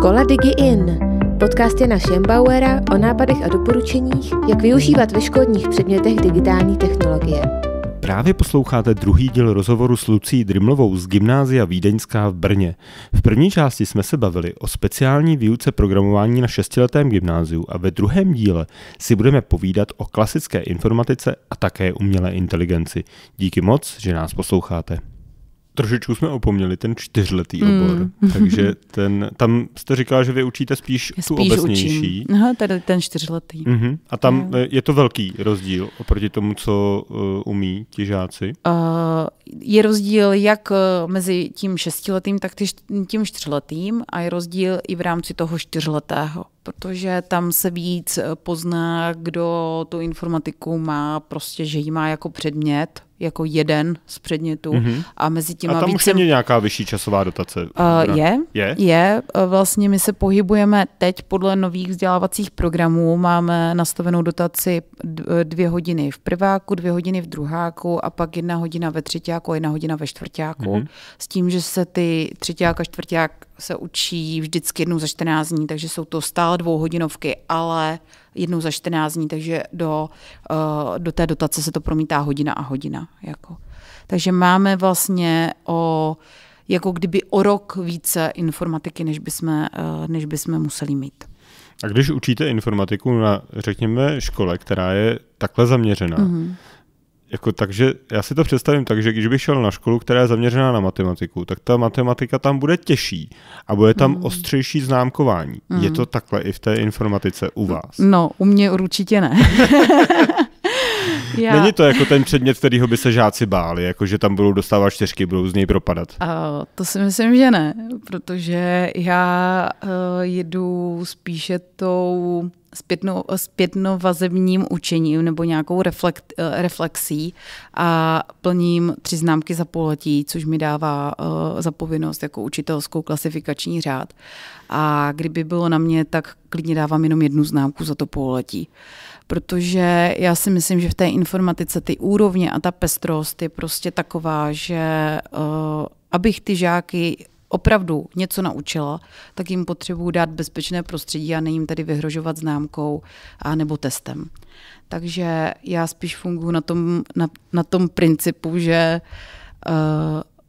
Škola DigiIn. Podcast je na Schembauera o nápadech a doporučeních, jak využívat ve školních předmětech digitální technologie. Právě posloucháte druhý díl rozhovoru s Lucí Drimlovou z Gymnázia Vídeňská v Brně. V první části jsme se bavili o speciální výuce programování na šestiletém gymnáziu a ve druhém díle si budeme povídat o klasické informatice a také umělé inteligenci. Díky moc, že nás posloucháte trošičku jsme opomněli ten čtyřletý mm. obor, takže ten, tam jste říkala, že vy učíte spíš, spíš tu obecnější. Aha, tady ten čtyřletý. Uh-huh. A tam no. je to velký rozdíl oproti tomu, co uh, umí ti žáci? Uh, je rozdíl jak eh, mezi tím šestiletým, tak tím čtyřletým a je rozdíl i v rámci toho čtyřletého protože tam se víc pozná, kdo tu informatiku má, prostě, že ji má jako předmět, jako jeden z předmětů. Mm-hmm. A mezi tím. A tam už je nějaká vyšší časová dotace? Uh, je, je. Je. Eh, vlastně my se pohybujeme teď podle nových vzdělávacích programů. Máme nastavenou dotaci eh, dvě hodiny v prváku, dvě hodiny v druháku a pak jedna hodina ve třetíku a jedna hodina ve čtvrtíku. Mm-hmm. S tím, že se ty třetíák a čtvrták se učí vždycky jednou za 14 dní, takže jsou to stále dvouhodinovky, ale jednou za 14 dní, takže do, eh, do té dotace se to promítá hodina a hodina. Jako. Takže máme vlastně o jako kdyby o rok více informatiky, než bychom, eh, než bychom museli mít. A když učíte informatiku na, řekněme, škole, která je takhle zaměřená, mm-hmm jako takže já si to představím tak, že když bych šel na školu, která je zaměřená na matematiku, tak ta matematika tam bude těžší a bude tam hmm. ostřejší známkování. Hmm. Je mm. to takhle i v té informatice u vás? No, u mě určitě ne. Já... Není to jako ten předmět, kterýho by se žáci báli, jako že tam budou dostávat čtyřky, budou z něj propadat? A to si myslím, že ne, protože já uh, jedu spíše tou zpětno, zpětnovazebním učením nebo nějakou reflekt, eh, reflexí a plním tři známky za poletí, což mi dává uh, eh, zapovinnost jako učitelskou klasifikační řád. A kdyby bylo na mě, tak klidně dávám jenom jednu známku za to pololetí protože já si myslím, že v té informatice ty úrovně a ta pestrost je prostě taková, že uh, abych ty žáky opravdu něco naučila, tak jim potřebuji dát bezpečné prostředí a nejím tady vyhrožovat známkou a nebo testem. Takže já spíš funguji na tom, na, na tom principu, že uh,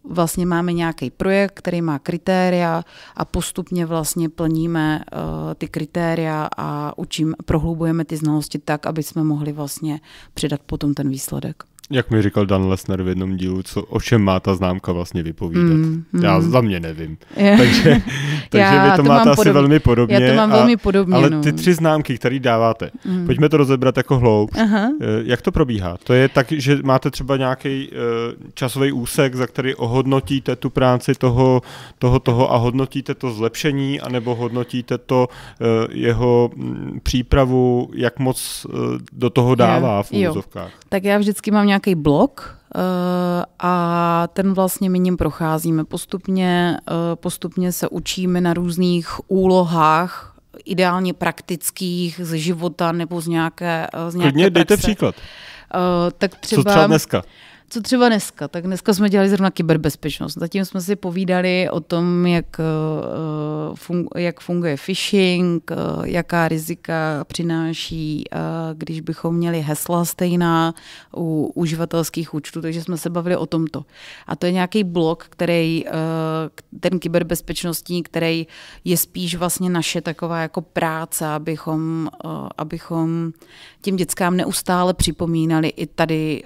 vlastně máme nějaký projekt, který má kritéria a postupně vlastně plníme uh, ty kritéria a učím, prohlubujeme ty znalosti tak, aby jsme mohli vlastně předat potom ten výsledek jak mi říkal Dan Lesner v jednom dílu, co, o čem má ta známka vlastně vypovídat. Mm, mm. Já za mě nevím. takže takže já, vy to, to máte asi podobně. velmi podobně. Já to mám a, velmi podobně. Ale no. ty tři známky, které dáváte, mm. pojďme to rozebrat jako hloub. Eh, jak to probíhá? To je tak, že máte třeba nějaký uh, eh, časový úsek, za který ohodnotíte tu práci toho, toho, toho a hodnotíte to zlepšení, anebo hodnotíte to uh, jeho m, mm, přípravu, jak moc uh, do toho dává je. v úzovkách. Tak já vždycky mám nějak nějaký blok eh, a ten vlastně my ním procházíme. Postupně, eh, postupně se učíme na různých úlohách, ideálně praktických z života nebo z nějaké, eh, z nějaké Klidně, dejte příklad. Uh, tak třeba, Co třeba dneska? co třeba dneska? Tak dneska jsme dělali zrovna kyberbezpečnost. Zatím jsme si povídali o tom, jak, eh, jak funguje phishing, eh, jaká rizika přináší, eh, když bychom měli hesla stejná u uživatelských účtů, takže jsme se bavili o tomto. A to je nějaký blok, který ten kyberbezpečnostní, který je spíš vlastně naše taková jako práce, abychom, abychom těm dětskám neustále připomínali i tady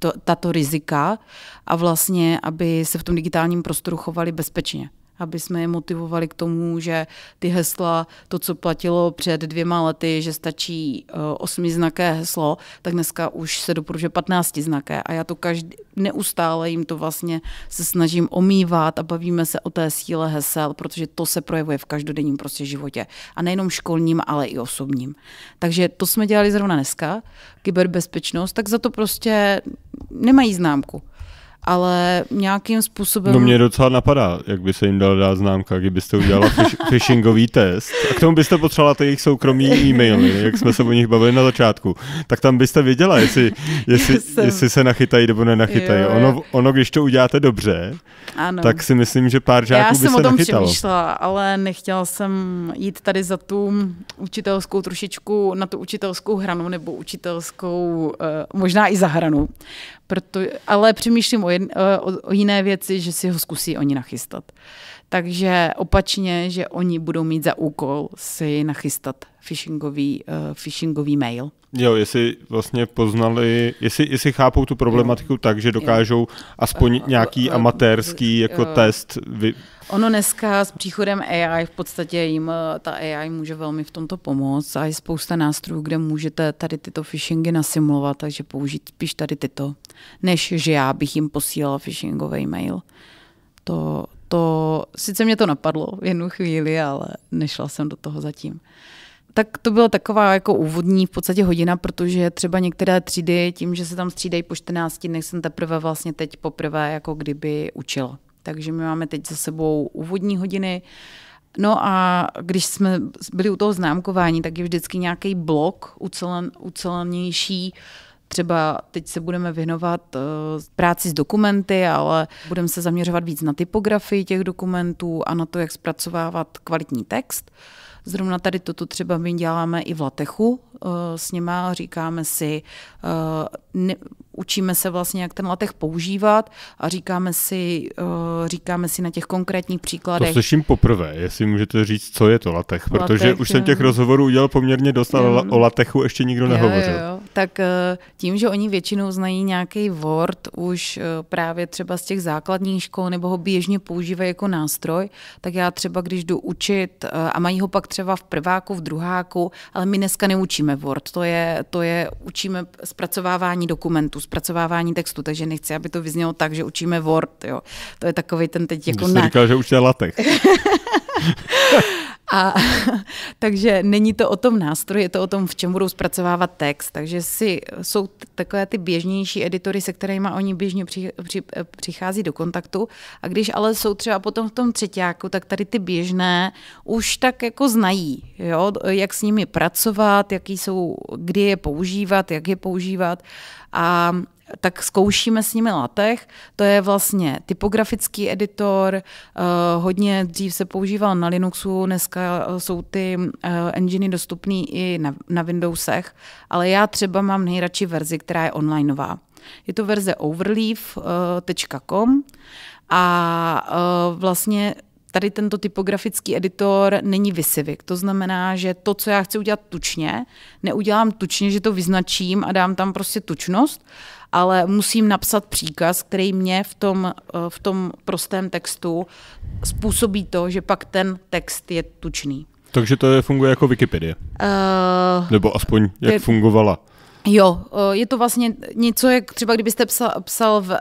to, tato rizika a vlastně, aby se v tom digitálním prostoru chovali bezpečně aby jsme je motivovali k tomu, že ty hesla, to, co platilo před dvěma lety, že stačí eh, osmiznaké heslo, tak dneska už se doporučuje patnáctiznaké. A já to každý, neustále jim to vlastně se snažím omývat a bavíme se o té síle hesel, protože to se projevuje v každodenním prostě životě. A nejenom školním, ale i osobním. Takže to jsme dělali zrovna dneska, kyberbezpečnost, tak za to prostě nemají známku ale nějakým způsobem... No mě docela napadá, jak by se jim dala dát známka, kdybyste udělala phishingový test a k tomu byste potřebovala ty jejich soukromí e-maily, jak jsme se o nich bavili na začátku, tak tam byste věděla, jestli, jestli, jsem... jestli se nachytají nebo nenachytají. Jo, jo. Ono, ono, když to uděláte dobře, ano. tak si myslím, že pár žáků Já by jsem o tom nachytalo. přemýšlela, ale nechtěla jsem jít tady za tu učitelskou trošičku, na tu učitelskou hranu nebo učitelskou, eh, možná i za hranu, proto, ale přemýšlím o, jedn, eh, o, o jiné věci, že si ho zkusí oni nachystat. Takže opačně, že oni budou mít za úkol si nachystat phishingový, uh, phishingový mail. Jo, jestli vlastně poznali, jestli, jestli chápou tu problematiku jo. tak, že dokážou jo. aspoň eh, nějaký eh, amatérský eh, jako uh, test vy... Ono dneska s příchodem AI v podstatě jim ta AI může velmi v tomto pomoct a je spousta nástrojů, kde můžete tady tyto phishingy nasimulovat, takže použít spíš tady tyto, než že já bych jim posílala phishingový mail. To, to, sice mě to napadlo v jednu chvíli, ale nešla jsem do toho zatím tak to byla taková jako úvodní v podstatě hodina, protože třeba některé třídy, tím, že se tam střídají po 14 dnech, jsem teprve vlastně teď poprvé jako kdyby učila. Takže my máme teď za sebou úvodní hodiny, No a když jsme byli u toho známkování, tak je vždycky nějaký blok ucelen, ucelenější. Třeba teď se budeme věnovat uh, práci s dokumenty, ale budeme se zaměřovat víc na typografii těch dokumentů a na to, jak zpracovávat kvalitní text. Uh, Zrovna tady toto třeba my děláme i v Latechu eh, s nima, říkáme si, eh, ne, učíme se vlastně, jak ten latech používat a říkáme si, eh, říkáme si na těch konkrétních příkladech. To slyším poprvé, jestli můžete říct, co je to latech, protože latech, už jsem těch rozhovorů udělal poměrně dost, ale no. o latechu ještě nikdo nehovořil. Jo, jo tak eh, tím, že oni většinou znají nějaký Word už eh, právě třeba z těch základních škol nebo ho běžně používají jako nástroj, tak já třeba, když jdu učit eh, a mají ho pak třeba v prváku, v druháku, ale my dneska neučíme Word, to je, to je učíme zpracovávání dokumentů, zpracovávání textu, takže nechci, aby to vyznělo tak, že učíme Word, jo. To je takový ten teď jako... Když na... říkal, že učíte latech. A, takže není to o tom nástroji, je to o tom, v čem budou zpracovávat text. Takže si, jsou takové ty běžnější editory, se kterými oni běžně při, při, eh, přichází do kontaktu. A když ale jsou třeba potom v tom třetíku, tak tady ty běžné už tak jako znají, jo? jak s nimi pracovat, jaký jsou, kdy je používat, jak je používat. A tak zkoušíme s nimi Latech. To je vlastně typografický editor, eh, hodně dřív se používal na Linuxu, dneska eh, jsou ty eh, enginy dostupné i na, na Windowsech, ale já třeba mám nejradši verzi, která je onlineová. Je to verze overleaf.com a vlastně tady tento typografický editor není vysivik. To znamená, že to, co já chci udělat tučně, neudělám tučně, že to vyznačím a dám tam prostě tučnost, ale musím napsat příkaz, který mě v tom, eh, v tom prostém textu způsobí to, že pak ten text je tučný. Takže to je, funguje jako Wikipedie. Uh, Nebo aspoň jak je, fungovala. Jo, eh, je to vlastně něco, jak třeba kdybyste psal, psal v, eh,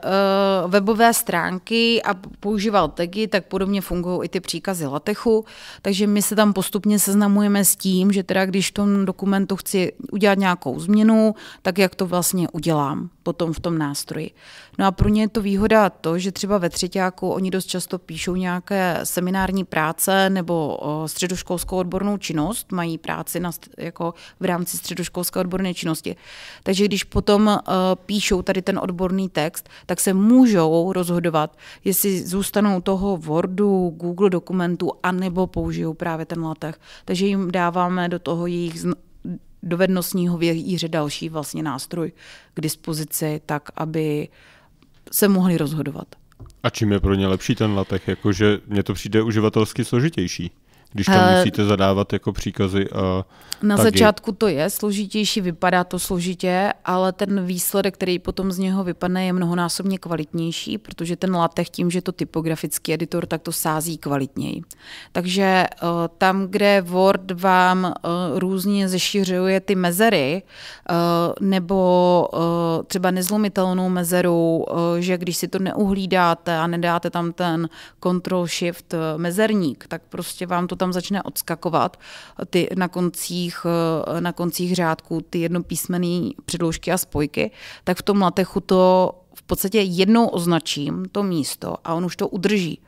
webové stránky a používal tagy, tak podobně fungují i ty příkazy latechu, takže my se tam postupně seznamujeme s tím, že teda když v tom dokumentu chci udělat nějakou změnu, tak jak to vlastně udělám potom v tom nástroji. No a pro ně je to výhoda to, že třeba ve třetíku oni dost často píšou nějaké seminární práce nebo středoškolskou odbornou činnost, mají práci na, jako v rámci středoškolské odborné činnosti. Takže když potom píšou tady ten odborný text, tak se můžou rozhodovat, jestli zůstanou toho Wordu, Google dokumentu, anebo použijou právě ten latech. Takže jim dáváme do toho jejich dovednostního vějíře další vlastně nástroj k dispozici, tak aby se mohli rozhodovat. A čím je pro ně lepší ten latech? Jakože mně to přijde uživatelsky složitější. Když tam uh, musíte zadávat jako příkazy. A eh, na tagy. začátku to je složitější, vypadá to složitě, ale ten výsledek, který potom z něho vypadne, je mnohonásobně kvalitnější, protože ten LaTeX tím, že to typografický editor, tak to sází kvalitněji. Takže uh, tam, kde Word vám uh, různě zešiřuje ty mezery, uh, nebo uh, třeba nezlomitelnou mezeru, uh, že když si to neuhlídáte a nedáte tam ten control shift mezerník, tak prostě vám to tam začne odskakovat ty na koncích, eh, na koncích řádků ty jednopísmené předloužky a spojky, tak v tom latechu to v podstatě jednou označím to místo a on už to udrží.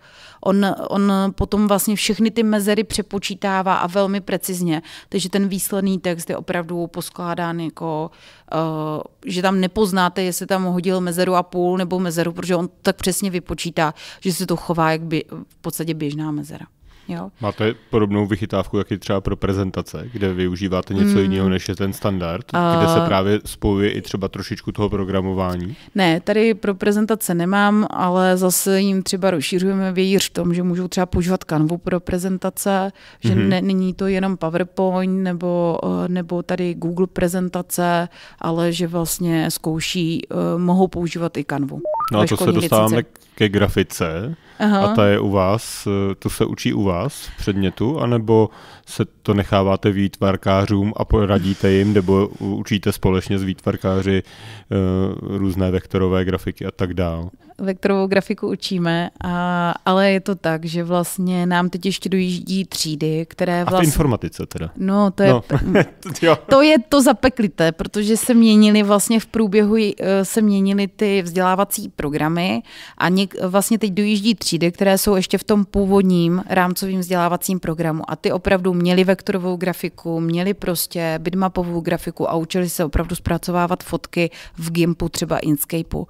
On, on potom vlastně všechny ty mezery přepočítává a velmi precizně, takže ten výsledný text je opravdu poskládán jako, uh, že tam nepoznáte, jestli tam hodil mezeru a půl nebo mezeru, protože on tak přesně vypočítá, že se to chová jak by, v podstatě běžná mezera. Jo. Máte podobnou vychytávku taky třeba pro prezentace, kde využíváte něco mm. jiného, než je ten standard, uh, kde se právě spojuje i třeba trošičku toho programování? Ne, tady pro prezentace nemám, ale zase jim třeba rozšířujeme vějíř v tom, že můžou třeba používat kanvu pro prezentace, že mm-hmm. ne, není to jenom PowerPoint nebo, eh, nebo tady Google prezentace, ale že vlastně zkouší, eh, mohou používat i kanvu. No a to se dostáváme věcice. ke grafice Aha. a ta je u vás, eh, to se učí u vás v předmětu, anebo se to necháváte výtvarkářům a poradíte jim, nebo učíte společně s výtvarkáři uh, různé vektorové grafiky a tak dále. Vektorovou grafiku učíme, a, ale je to tak, že vlastně nám teď ještě dojíždí třídy, které vlastně... A to informatice teda. No, to je, no. to, je to zapeklité, protože se měnily vlastně v průběhu, eh, se měnily ty vzdělávací programy a něk, vlastně teď dojíždí třídy, které jsou ještě v tom původním rámcovým vzdělávacím programu a ty opravdu měli vektorovou grafiku, měli prostě bitmapovou grafiku a učili se opravdu zpracovávat fotky v GIMPu, třeba Inscapeu.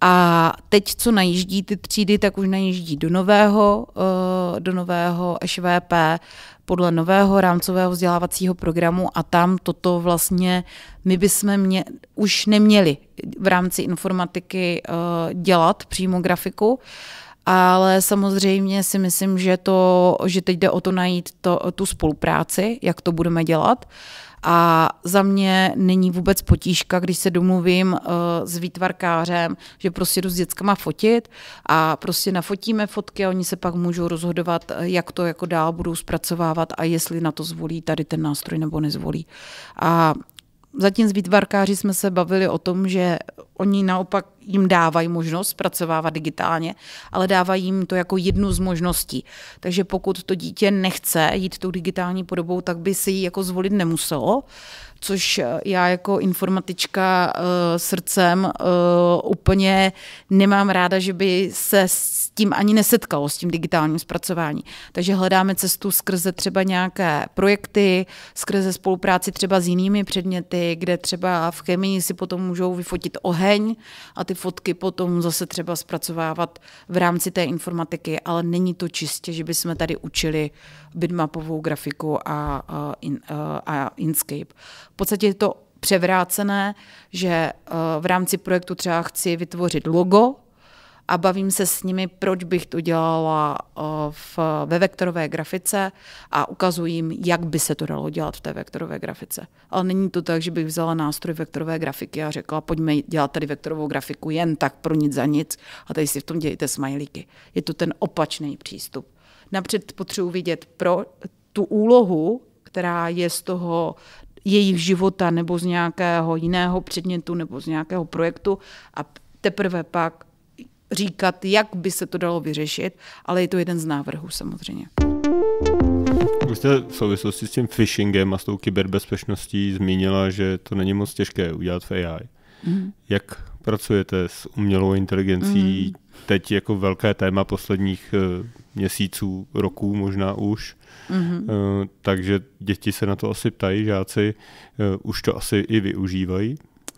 A teď, co najíždí ty třídy, tak už najíždí do nového, eh, do nového ŠVP, podle nového rámcového vzdělávacího programu a tam toto vlastně my bychom mě, už neměli v rámci informatiky eh, dělat přímo grafiku, ale samozřejmě si myslím, že, to, že teď jde o to najít to, tu spolupráci, jak to budeme dělat. Uh, a za mě není vůbec potížka, když se domluvím uh, s výtvarkářem, že prostě jdu s dětskama fotit a prostě nafotíme fotky a oni se pak můžou rozhodovat, eh, jak to jako dál budou zpracovávat a jestli na to zvolí tady ten nástroj nebo nezvolí. A Zatím s výtvarkáři jsme se bavili o tom, že oni naopak jim dávají možnost zpracovávat digitálně, ale dávají jim to jako jednu z možností. Takže pokud to dítě nechce jít tou digitální podobou, tak by si ji jako zvolit nemuselo což eh, já jako informatička uh, srdcem uh, úplně nemám ráda, že by se s tím ani nesetkalo, s tím digitálním zpracování. Takže hledáme cestu skrze třeba nějaké projekty, skrze spolupráci třeba s jinými předměty, kde třeba v chemii si potom můžou vyfotit oheň a ty fotky potom zase třeba zpracovávat v rámci té informatiky, ale není to čistě, že bychom tady učili bitmapovou grafiku a, a, in, a, a Inkscape podstatě je to převrácené, že eh, v rámci projektu třeba chci vytvořit logo a bavím se s nimi, proč bych to dělala eh, v, ve vektorové grafice a ukazuji jim, jak by se to dalo dělat v té vektorové grafice. Ale není to tak, že bych vzala nástroj vektorové grafiky a řekla, pojďme dělat tady vektorovou grafiku jen tak pro nic za nic a tady si v tom dějte smajlíky. Je to ten opačný přístup. Napřed potřebuji vidět pro tu úlohu, která je z toho jejich života nebo z nějakého jiného předmětu nebo z nějakého projektu a teprve pak říkat, jak by se to dalo vyřešit, ale je to jeden z návrhů samozřejmě. Vy jste v souvislosti s tím phishingem a s tou kyberbezpečností zmínila, že to není moc těžké udělat v AI. Mm. Jak pracujete s umělou inteligencí? Mm teď jako velké téma posledních eh, měsíců, roků možná už. Mm-hmm. Takže děti se na to asi ptají, žáci eh, už to asi i využívají.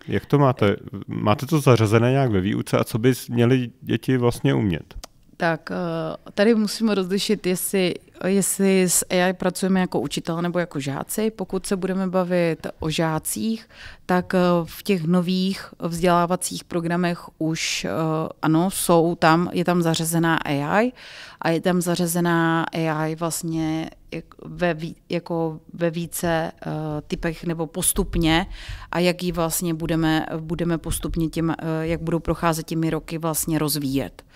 Jak to máte? Máte to zařazené nějak ve výuce a co by měly děti vlastně umět? Tak eh, tady musíme rozlišit, jestli, jestli s AI pracujeme jako učitel nebo jako žáci. Pokud se budeme bavit o žácích, tak eh, v těch nových vzdělávacích programech už eh, ano, jsou tam, je tam zařazená AI a je tam zařazená AI vlastně ve, jako ve více uh, typech nebo postupně a jak ji vlastně budeme, budeme postupně tím, uh, jak budou procházet těmi roky vlastně rozvíjet. Uh,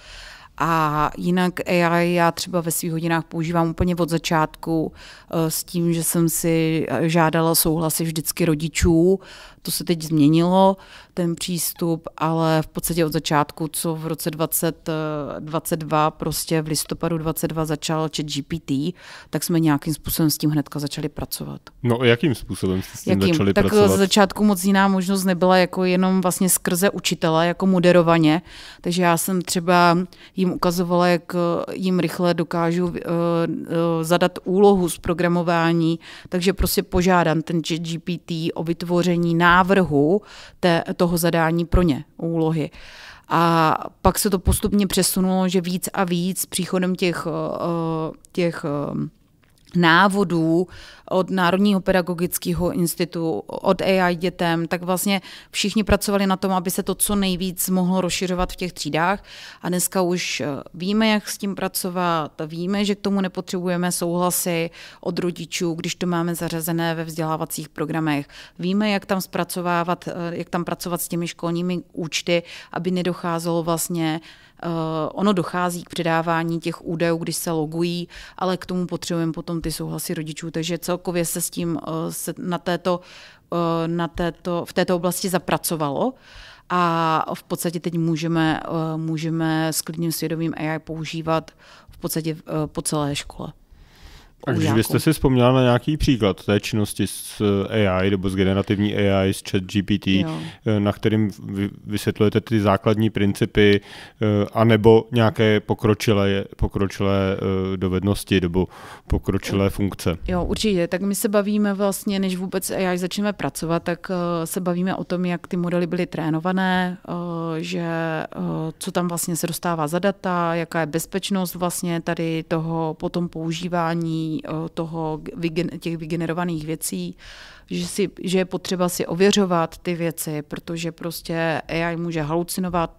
a jinak AI já třeba ve svých hodinách používám úplně od začátku eh, s tím, že jsem si eh, žádala souhlasy vždycky rodičů, to se teď změnilo, ten přístup, ale v podstatě od začátku, co v roce 2022, eh, prostě v listopadu 22 začal chat GPT, tak jsme nějakým způsobem s tím hnedka začali pracovat. No a jakým způsobem jste s tím jakým? začali tak pracovat? Tak z začátku moc jiná možnost nebyla jako jenom vlastně skrze učitele, jako moderovaně, takže já jsem třeba jim ukazovala, jak eh, jim rychle dokážu uh, zadat úlohu z programování, takže prostě požádám ten chat GPT o vytvoření námětu návrhu té, toho zadání pro ně úlohy. A pak se to postupně přesunulo, že víc a víc s příchodem těch, eh, eh, těch eh, návodů od Národního pedagogického institutu, od AI dětem, tak vlastně všichni pracovali na tom, aby se to co nejvíc mohlo rozšiřovat v těch třídách. A dneska už eh, víme, jak s tím pracovat, víme, že k tomu nepotřebujeme souhlasy od rodičů, když to máme zařazené ve vzdělávacích programech. Víme, jak tam zpracovávat, eh, jak tam pracovat s těmi školními účty, aby nedocházelo vlastně Eh, ono dochází k předávání těch údajů, když se logují, ale k tomu potřebujeme potom ty souhlasy rodičů, takže celkově se s tím eh, se na této, eh, na této, v této oblasti zapracovalo a v podstatě teď můžeme, můžeme s klidným svědomím AI používat v podstatě po celé škole. A když byste si vzpomněla na nějaký příklad té činnosti s eh, AI nebo s generativní AI, s chat GPT, jo. Eh, na kterým vysvětlujete ty základní principy eh, anebo nějaké pokročilé, pokročilé dovednosti nebo pokročilé funkce? Jo, určitě. Tak my se bavíme vlastně, než vůbec AI začneme pracovat, tak se bavíme o tom, jak ty modely byly trénované, že co tam vlastně se dostává za data, jaká je bezpečnost vlastně tady toho potom používání toho, těch vygenerovaných věcí, že, si, že je potřeba si ověřovat ty věci, protože prostě AI může halucinovat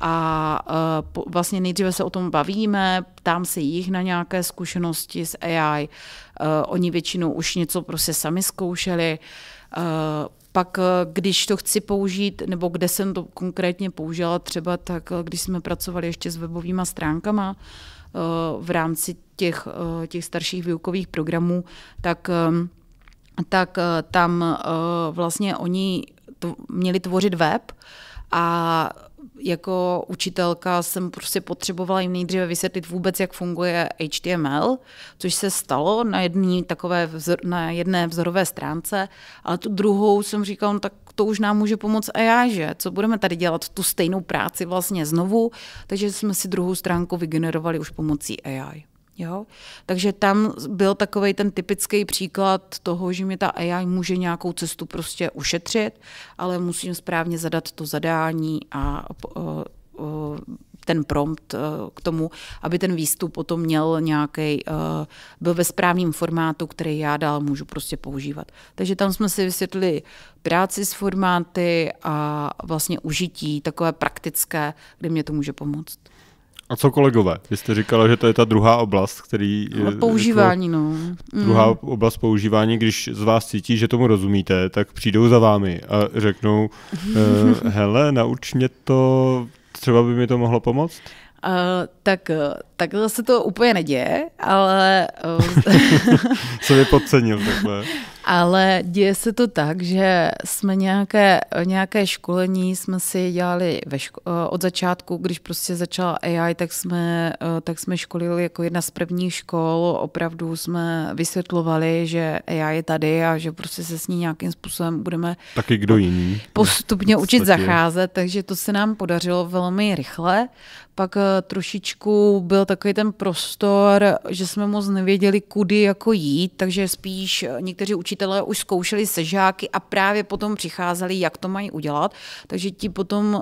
a e, vlastně nejdříve se o tom bavíme, ptám se jich na nějaké zkušenosti s AI, e, oni většinou už něco prostě sami zkoušeli, e, pak, když to chci použít, nebo kde jsem to konkrétně použila třeba, tak když jsme pracovali ještě s webovými stránkama, v rámci těch, eh, těch starších výukových programů, tak, eh, tak eh, tam vlastně oni měli tvořit web a jako učitelka jsem prostě potřebovala jim nejdříve vysvětlit vůbec, jak funguje HTML, což se stalo na jedné takové vzor, na jedné vzorové stránce, ale tu druhou jsem říkala, no tak to už nám může pomoct a já, že? Co budeme tady dělat tu stejnou práci vlastně znovu? Takže jsme si druhou stránku vygenerovali už pomocí AI. Jo? Takže tam byl takový ten typický příklad toho, že mi ta AI může nějakou cestu prostě ušetřit, ale musím správně zadat to zadání a uh, uh, ten prompt uh, k tomu, aby ten výstup potom měl nějaký, uh, e, byl ve správném formátu, který já dál můžu prostě používat. Takže tam jsme si vysvětlili práci s formáty a vlastně užití takové praktické, kde mě to může pomoct. A co kolegové? Vy jste říkala, že to je ta druhá oblast, který... Používání, je jako no. Mm. Druhá oblast používání, když z vás cítí, že tomu rozumíte, tak přijdou za vámi a řeknou, eh, hele, nauč mě to, třeba by mi to mohlo pomoct? Uh, tak eh, tak se to úplně neděje, ale... Uh, Co mě podcenil takhle? Ale děje se to tak, že jsme nějaké, nějaké školení jsme si dělali ve ško- eh, od začátku, když prostě začala AI, tak jsme, eh, tak jsme školili jako jedna z prvních škol. Opravdu jsme vysvětlovali, že AI je tady a že prostě se s ní nějakým způsobem budeme Taky kdo jiný. postupně učit zacházet, takže to se nám podařilo velmi rychle. Pak eh, trošičku byl takový ten prostor, že jsme moc nevěděli, kudy jako jít, takže spíš někteří učitelé učitelé už zkoušeli se žáky a právě potom přicházeli, jak to mají udělat. Takže ti potom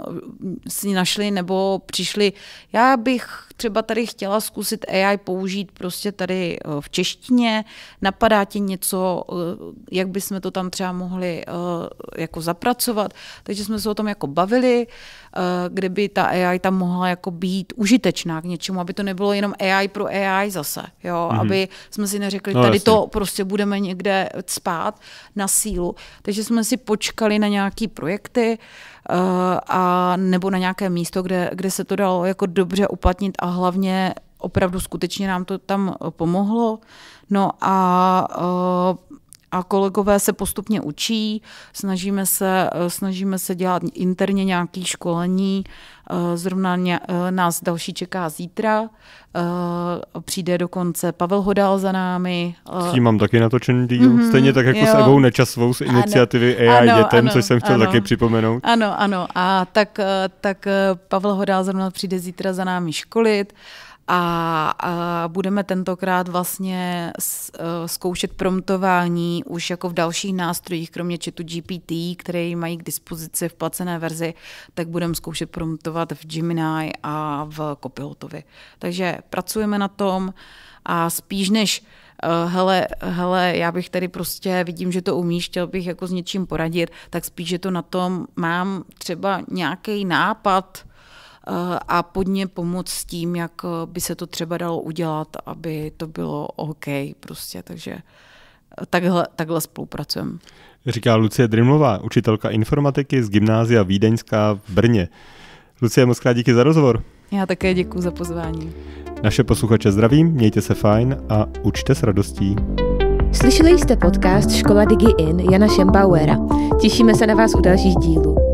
eh, si našli nebo přišli, já bych třeba tady chtěla zkusit AI použít prostě tady eh, v češtině, napadá ti něco, eh, jak bychom to tam třeba mohli eh, jako zapracovat, takže jsme se o tom jako bavili, kde by ta AI tam mohla jako být užitečná k něčemu, aby to nebylo jenom AI pro AI zase, jo, mm-hmm. aby jsme si neřekli, no, tady jasný. to prostě budeme někde spát na sílu, takže jsme si počkali na nějaký projekty, Eh, a nebo na nějaké místo, kde, kde se to dalo jako dobře uplatnit a hlavně opravdu skutečně nám to tam pomohlo. No a uh, a kolegové se postupně učí, snažíme se, eh, snažíme se dělat interně nějaké školení, eh, zrovna eh, nás další čeká zítra, přijde dokonce Pavel Hodal za námi. S tím mám taky natočený díl, mm-hmm, stejně tak jako jo. s Evou Nečasovou z iniciativy ano, AI ano, dětem, ano, což jsem chtěl ano. taky připomenout. Ano, ano, a tak, tak Pavel Hodal zrovna přijde zítra za námi školit, a, a budeme tentokrát vlastně eh, zkoušet promptování už jako v dalších nástrojích, kromě četu GPT, který mají k dispozici v placené verzi, tak budeme zkoušet promptovat v Gemini a v Copilotovi. Takže pracujeme na tom a spíš než eh, hele, hele, já bych tady prostě, vidím, že to umíš, chtěl bych jako s něčím poradit, tak spíš je to na tom, mám třeba nějaký nápad, Eh, a podně pomoct s tím, jak eh, by se to třeba dalo udělat, aby to bylo OK prostě, takže eh, takhle, takhle spolupracujeme. Říká Lucie Drimlová, učitelka informatiky z Gymnázia Vídeňská v Brně. Lucie, moc krát díky za rozhovor. Já také děkuji za pozvání. Naše posluchače zdravím, mějte se fajn a učte s radostí. Slyšeli jste podcast Škola digi In Jana Šembauera. Těšíme se na vás u dalších dílů.